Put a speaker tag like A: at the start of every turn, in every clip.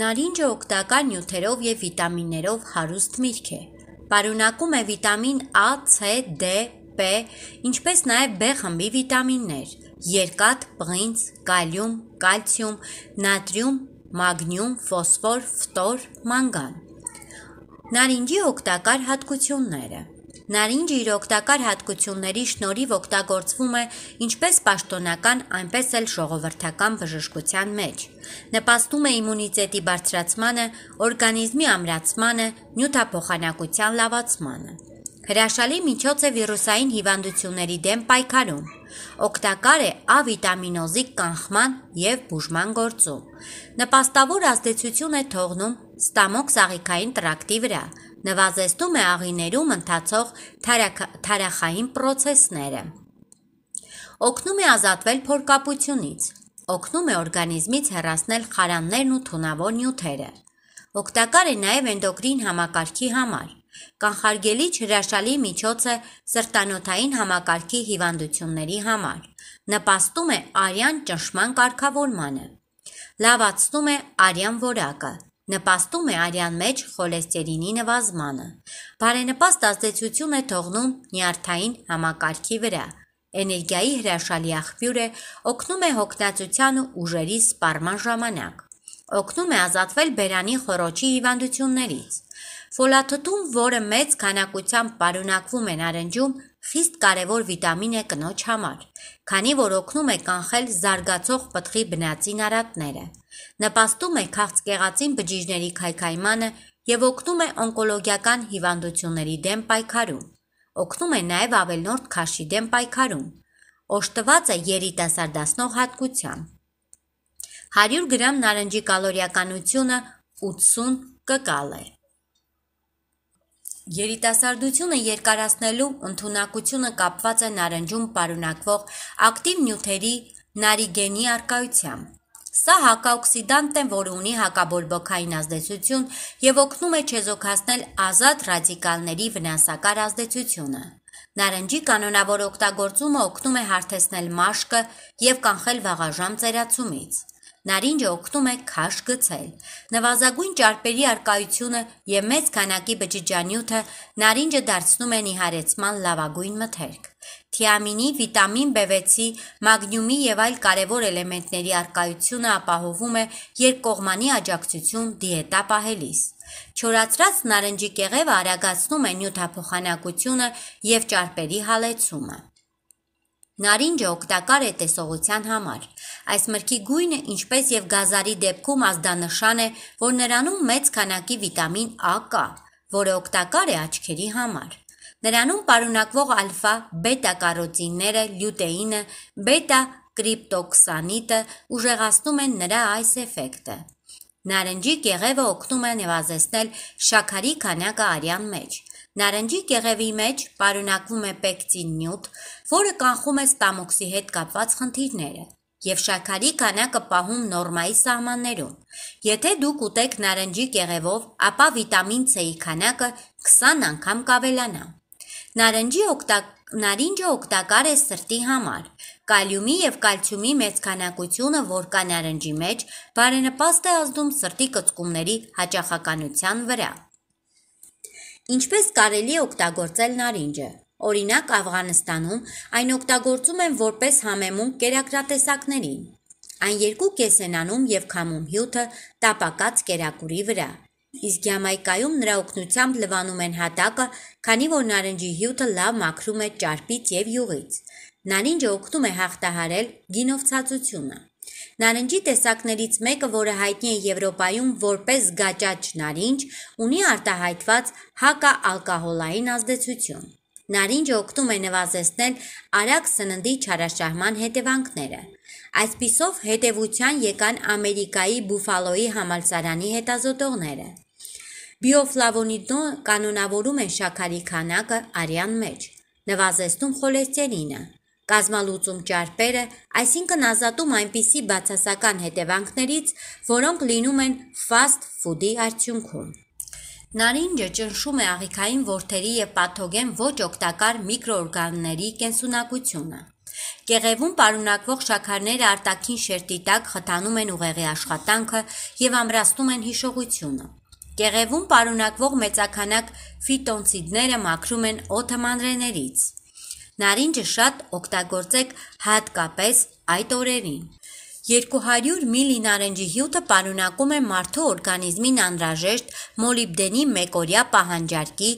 A: Նարինջը օգտական նյութերով եւ վիտամիններով հարուստ միրգ է։ Պարունակում է վիտամին A, C, D, P, ինչպես նաեւ B խմբի վիտամիններ՝ երկաթ, պղինձ, կալիում, կալցիում, նատրիում, մագնիում, ֆոսֆոր, ֆտոր, մանգան։ Նարինջի օգտակար հատկությունները՝ Նարինջիրը օգտակար հատկությունների շնորհիվ օգտագործվում է ինչպես պաշտոնական, այնպես էլ ժողովրդական բժշկության մեջ։ Նպաստում է իմունիտետի բարձրացմանը, օրգանիզմի ամրացմանը, նյութափոխանակության լավացմանը։ Հրաշալի միջոց է վիրուսային հիվանդությունների դեմ պայքարում։ Օգտակար է Ա վիտամինոզի կանխման եւ բուժման գործում։ Նպաստավոր ազդեցություն է թողնում ստամոք սաղիքային տրակտի վրա, նվազեցնում է աղիներում ընթացող թարախ, թարախային պրոցեսները։ Օգնում է ազատվել փորկապությունից, օգնում է օրգանիզմից հեռացնել խարաններն ու թունավոր նյութերը։ Օգտակար է նաև էնդոկրին համակարգի համար։ Կանխարգելիչ հրաշալի միջոց է սրտանոթային համակարգի հիվանդությունների համար։ Նպաստում է արյան ճնշման կարգավորմանը։ Լավացնում է արյան որակը, Նպաստում է արյան մեջ խոլեստերինի նվազմանը։ Բարենպաստ ազդեցություն է թողնում նյարդային համակարգի վրա։ Էներգիայի հրաշալի աղբյուր է, օգնում է հոգնածության ու ուժերի սպառման ժամանակ։ Օգնում է ազատվել բերանի խորոչի հիվանդություններից։ Ֆոլաթթուն, որը մեծ քանակությամբ պարունակվում է նարնջում, խիստ կարևոր վիտամին է կնոջ համար, քանի որ օգնում է կանխել զարգացող պտղի բնածին արատները նպաստում է քաղցկեղածին բջիջների քայքայմանը և օգնում է օնկոլոգիական հիվանդությունների դեմ պայքարում։ Օգնում է նաև ավելորդ քաշի դեմ պայքարում։ Օժտվածը երիտասարդացնող հատկությամբ։ 100 գրամ նարնջի կալորիականությունը 80 կկալ է։ Երիտասարդությունը երկարացնելու ընդունակությունը կապված է նարնջում պարունակվող ակտիվ նյութերի՝ նարիգենի առկայությամբ։ Սա հակաօքսիդանտ է, որը ունի հակաբոլբոքային ազդեցություն եւ օգնում է չեզոքացնել ազատ ռադիկալների վնասակար ազդեցությունը։ Նարնջի կանոնավոր օգտագործումը օգնում է հարթեցնել մաշկը եւ կանխել վաղաժամ ծերացումից։ Նարինջը օգնում է քաշ գցել։ Նվազագույն ճարպերի արկայությունը եւ մեծ քանակի բջիջանյութը նարինջը դարձնում են իհարեցման լավագույն մթերք։ Թիամինի, վիտամին B6-ի, մագնիումի եւ այլ կարեւոր էլեմենտների արկայությունը ապահովում է երկկողմանի աջակցություն դիետա պահելիս։ Չորացրած նարնջի կեղևը արագացնում է նյութափոխանակությունը եւ ճարպերի հալեցումը։ Նարինջը օգտակար է տեսողության համար։ Այս մրգի գույնը, ինչպես եւ գազարի դեպքում ազդանշան է, որ նրանում մեծ քանակի վիտամին A կա, որը օգտակար է աչքերի համար։ Նրանում պարունակվող ալֆա, բետա կարոտինները, լյուտեինը, բետա կրիպտոքսանիտը ուժեղացնում են նրա այս էֆեկտը։ Նարնջի կեղևը օգնում է նվազեցնել շաքարի քանակը արյան մեջ։ Նարնջի կեղևի մեջ պարունակվում է պեկտին նյութ, որը կանխում է ստամոքսի հետ կապված խնդիրները և շաքարի քանակը պահում նորմայի սահմաններում։ Եթե դուք ուտեք նարնջի կեղևով, ապա վիտամին C-ի քանակը 20 անգամ կավելանա։ Նարնջի օգտակ Նարինջը օգտակար է սրտի համար։ Կալիումի եւ կալցիումի մեծ քանակությունը, որ կա նարնջի մեջ, բարենպաստ է ազդում սրտի կծկումների հաճախականության վրա։ Ինչպես կարելի է օգտագործել նարինջը։ Օրինակ Աфghanստանում այն օգտագործում են որպես համեմուն կերակրատեսակներին։ Այն երկու կես են անում եւ քամում հյութը տապակած կերակուրի վրա։ Իսկ Գյամայկայում նրա օգնությամբ լվանում են հատակը, քանի որ նարնջի հյութը լավ մաքրում է ճարպից եւ յուղից։ Նարինջը օգնում է հաղթահարել գինովցածությունը։ Նարնջի տեսակներից մեկը, որը հայտնի է Եվրոպայում որպես գաճաճ նարինջ, ունի արտահայտված հակաալկոհոլային ազդեցություն։ Նարինջը օգնում է նվազեցնել արագ սննդի չարաշահման հետևանքները։ Այսպիսով հետևության եկան Ամերիկայի Բուֆալոյի համալսարանի հետազոտողները։ Բիոֆլավոնիդոն կանոնավորում է շաքարի քանակը արյան մեջ, նվազեցնում խոլեստերինը, Կազմալուծում ճարպերը, այսինքն ազատում այնպիսի բացասական հետևանքներից, որոնք լինում են ֆաստ ֆուդի արդյունքում։ Նարինջը ճնշում է աղիքային ворթերի եւ պաթոգեն ոչ օգտակար միկրոօրգանների կենսունակությունը։ Կեղևում պարունակվող շաքարները արտաքին շերտի տակ խթանում են ուղեղի աշխատանքը եւ ամրացնում են հիշողությունը։ Կեղևում պարունակվող մեծականակ ֆիտոնցիդները մաքրում են օթամանրեներից։ Նարինջը շատ օգտագործեք հատկապես այդ օրերին։ 200 միլի նարնջի հյութը պարունակում է մարդու օրգանիզմին անհրաժեշտ մոլիբդենի մեկօրյա պահանջարկի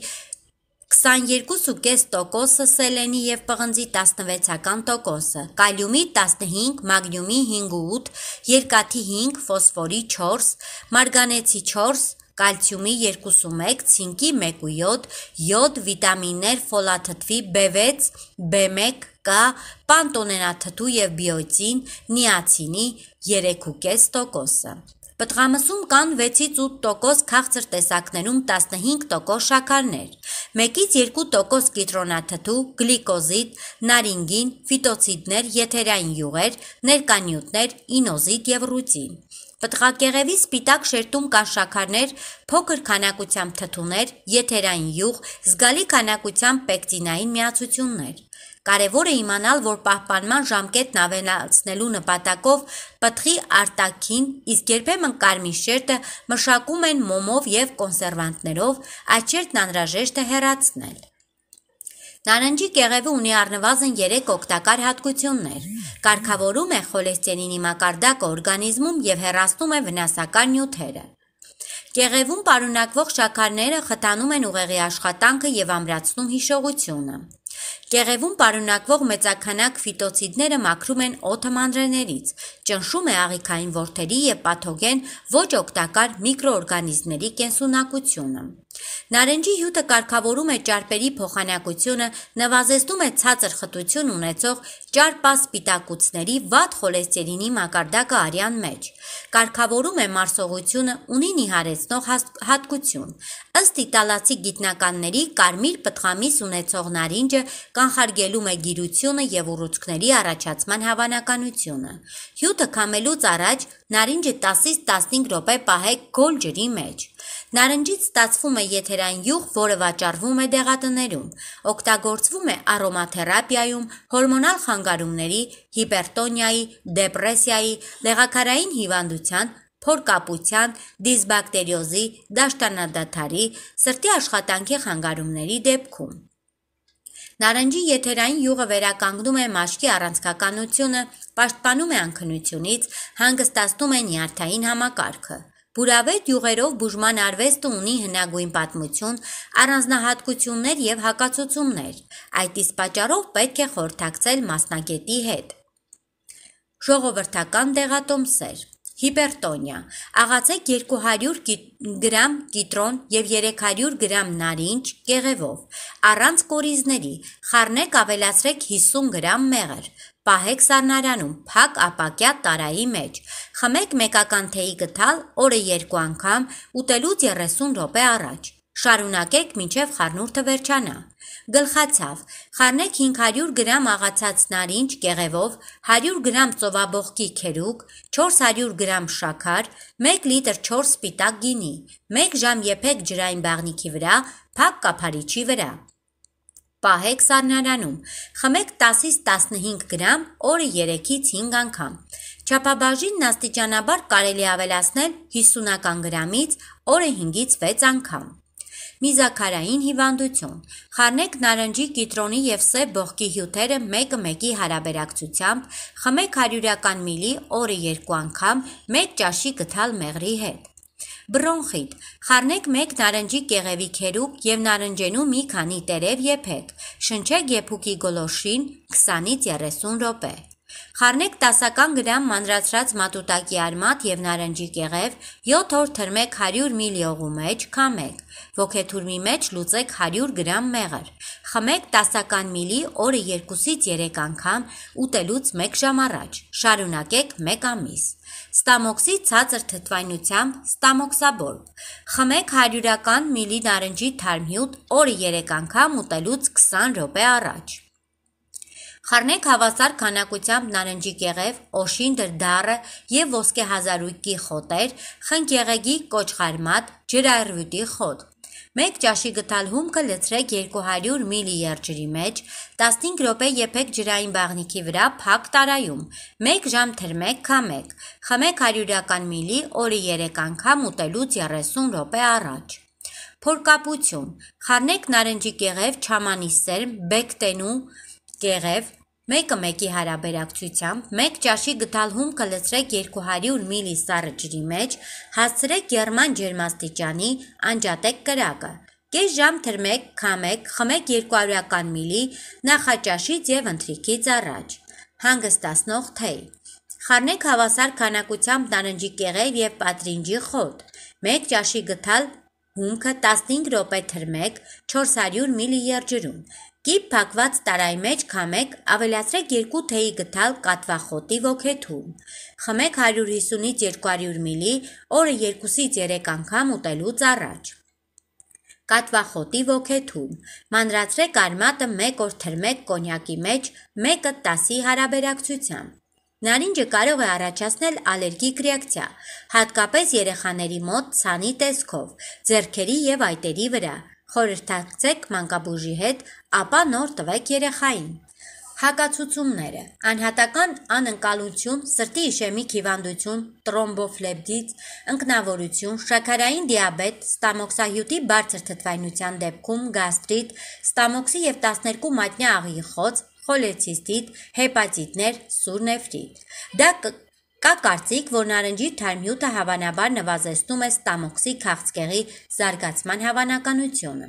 A: 22.5%-ը սելենի եւ պղնձի 16%-ը, կալիումի 15, մագնիումի 5.8, երկաթի 5, ֆոսֆորի 4, մարգանեցի 4, կալցիումի 2.1, ցինկի 1.7, յոդ, վիտամիններ, ֆոլաթթվի B6, B1, K, պանտոնենաթթու եւ բիոտին, նիացինի 3.5%-ը։ Պտղամսում կան 6-ից 8% քաղցր տեսակներում 15% շաքարներ, 1-ից 2% կիտրոնաթթու, գլիկոզիդ, նարինգին, ֆիտոցիդներ, եթերային յուղեր, ներկանյութներ, ինոզիդ եւ ռուտին։ Պտղակեղևի սպիտակ շերտում կա շաքարներ, փոքր քանակությամբ թթուներ, եթերային յուղ, զգալի քանակությամբ պեկտինային միացություններ։ Կարևոր է իմանալ, որ պահպանման ժամկետն ավելացնելու նպատակով պտղի արտաքին, իսկ երբեմն կարմիր շերտը մշակում են մոմով եւ կոնսերվանտներով, այդ շերտն անհրաժեշտ է հեռացնել։ Նարնջի կեղևը ունի առնվազն 3 օգտակար հատկություններ։ Կարգավորում է խոլեստերինի մակարդակը օրգանիզմում եւ հեռացնում է վնասակար նյութերը։ Կեղևում պարունակվող շաքարները խթանում են ուղեղի աշխատանքը եւ ամրացնում հիշողությունը։ Կեղևում պարունակվող մեծաքանակ ֆիտոցիդները մաքրում են օդը մանրեներից, ճնշում է աղիքային որդերի եւ պաթոգեն ոչ օգտակար միկրոօրգանիզմների կենսունակությունը։ Նարնջի հյութը կարգավորում է ճարպերի փոխանակությունը, նվազեցնում է ցածր խտություն ունեցող ճարպաս սպիտակուցների վատ խոլեստերինի մակարդակը արյան մեջ։ Կարգավորում է մարսողությունը, ունի նիհարեցնող հատկություն։ Ըստ իտալացի գիտնականների, կարմիր պտղամիս ունեցող նարինջը կանխարգելում է գիրությունը եւ ուռուցքների առաջացման հավանականությունը։ Հյութը կամելուց առաջ նարինջը 10-ից 15 րոպե պահեք գոլ ջրի մեջ։ Նարնջից ստացվում է եթերային յուղ, որը վաճառվում է դեղատներում, օգտագործվում է արոմաթերապիայում, հորմոնալ խանգարումների, հիպերտոնիայի, դեպրեսիայի, լեգակարային հիվանդության, փորկապության, դիսբակտերիոզի, դաշտանադաթարի, սրտի աշխատանքի խանգարումների դեպքում։ Նարնջի եթերային յուղը վերականգնում է մաշկի առանցքականությունը, պաշտպանում է անքնությունից, հանգստացնում է նյարդային համակարգը։ Բուրավետ յուղերով բուժման արվեստը ունի հնագույն պատմություն, առանձնահատկություններ եւ հակացություններ։ Այդ իսկ պատճառով պետք է խորհրդակցել մասնագետի հետ։ Ժողովրդական դեղատոմսեր Հիպերտոնիա։ Աղացեք 200 գրամ կիտրոն եւ 300 գրամ նարինջ կեղևով, առանց կորիզների։ Խառնեք ավելացրեք 50 գրամ մեղր։ Պահեք սառնարանում, փակ ապակյա տարայի մեջ։ Խմեք մեկական թեյի գթալ օրը երկու անգամ, ուտելուց 30 րոպե առաջ։ Շարունակեք մինչև խառնուրդը վերջանա։ Գլխացավ. խառնեք 500 գրամ աղացած նարինջ կեղևով, 100 գրամ ծովաբողկի քերուկ, 400 գրամ շաքար, 1 լիտր 4 սպիտակ գինի։ 1 ժամ եփեք ջրային բաղնիքի վրա, փակ կափարիչի վրա պահեք սառնարանում, խմեք 10-ից 15 գրամ օրը 3-ից 5 անգամ։ Չապաբաժինն աստիճանաբար կարելի ավելացնել 50 գրամից օրը 5-ից 6 անգամ։ Միզակարային հիվանդություն։ Խառնեք նարնջի, կիտրոնի եւ սև բողկի հյութերը մեկը մեկի հարաբերակցությամբ, խմեք 100-ական միլի օրը 2 անգամ 1 ճաշի գթալ մեղրի հետ։ Բրոնխիտ։ Խառնեք 1 նարնջի կեղևի քերուկ եւ նարնջենու մի քանի տերև եփեք շնչեք եփուկի գոլորշին 20-30 րոպե։ Խառնեք տասական գրամ մանրացրած մատուտակի արմատ և նարնջի կեղև, 7 օր թրմեք 100 մլ յողու մեջ, քամեք։ Ոգեթուրմի մեջ լուծեք 100 գրամ մեղր։ Խմեք տասական միլի օրը 2-ից 3 անգամ ուտելուց 1 ժամ առաջ։ Շարունակեք 1 ամիս։ Ստամոքսի ցածր թթվայնությամբ ստամոքսաբոր։ Խմեք 100 մլ նարնջի թարմյուտ օրը 3 անգամ ուտելուց 20 րոպե առաջ։ Խառնեք հավասար քանակությամբ նարնջի կեղև, օշինդր դառը եւ ոսկե հազարույկի խոտեր, խնգեղեգի կոճղարմատ, ջրայրվուտի խոտ։ Մեկ ճաշի գտալ հումքը լցրեք 200 մլ երջրի մեջ, 15 րոպե եփեք ջրային բաղնիքի վրա փակ տարայում։ 1 ժամ թրմեք քամեք։ Խմեք 100-ական մլի օրը 3 անգամ ուտելուց 30 րոպե առաջ։ Փորկապություն։ Խառնեք նարնջի կեղև, չամանի սերմ, բեկտենու, կեղև, մեկը մեկի հարաբերակցությամբ, մեկ ճաշի գտալ հումքը լցրեք 200 մլ սառը ջրի մեջ, հասցրեք երման ջերմաստիճանի, անջատեք կրակը։ Կես ժամ թրմեք, քամեք, խմեք 200-ական միլի նախաճաշից եւ ընթրիքից առաջ։ Հանգստացնող թեյ։ Խառնեք հավասար քանակությամբ նարնջի կեղև եւ պատրինջի խոտ։ Մեկ ճաշի գթալ հումքը 15 րոպե թրմեք 400 մլ երջրում։ Կիպ փակված տարայի մեջ քամեք, ավելացրեք 2 թեյի գթալ կատվախոտի ոգեթում։ Խմեք 150-ից 200 մլ օրը 2-ից 3 անգամ ուտելուց առաջ։ Կատվախոտի ոգեթում մանրացրեք արմատը 1 օր թրմեք կոնյակի մեջ 1-ը 10-ի հարաբերակցությամբ։ Նարինջը կարող է առաջացնել ալերգիկ ռեակցիա, հատկապես երեխաների մոտ ցանի տեսքով, ձեռքերի եւ այտերի վրա։ Խորհրդակցեք մանկաբույժի հետ, ապա նոր տվեք երեխային։ Հակացուցումները. անհատական անընկալություն, սրտի իշեմիկ հիվանդություն, տրոմբոֆլեբդից, ընկնավորություն, շաքարային դիաբետ, ստամոքսահյութի բարձր թթվայնության դեպքում գաստրիտ, ստամոքսի եւ 12 մատնյա աղիխոց, խոլեցիստիտ, հեպատիտներ, սուրնեֆրիտ։ Դա Կա կարծիք, որ նարնջի թարմյութը հավանաբար նվազեցնում է ստամոքսի քաղցկեղի զարգացման հավանականությունը։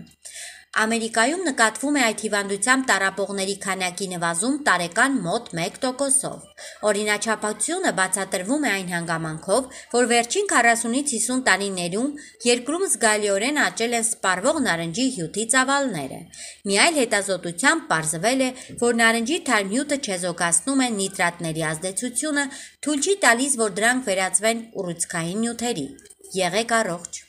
A: Ամերիկայում նկատվում է այդ հիվանդությամբ տարապողների քանակի նվազում տարեկան մոտ 1%-ով։ Օրինաչափությունը բացատրվում է այն հանգամանքով, որ վերջին 40-ից 50 տարիներում երկրում զգալիորեն աճել են սպառվող նարնջի հյութի ծավալները։ Մի այլ հետազոտությամբ ողջվել է, որ նարնջի թարմյութը չեզոքացնում է նիտրատների ազդեցությունը, թույլ չի տալիս, որ դրանք վերածվեն ուռուցքային նյութերի։ Եղեք առողջ։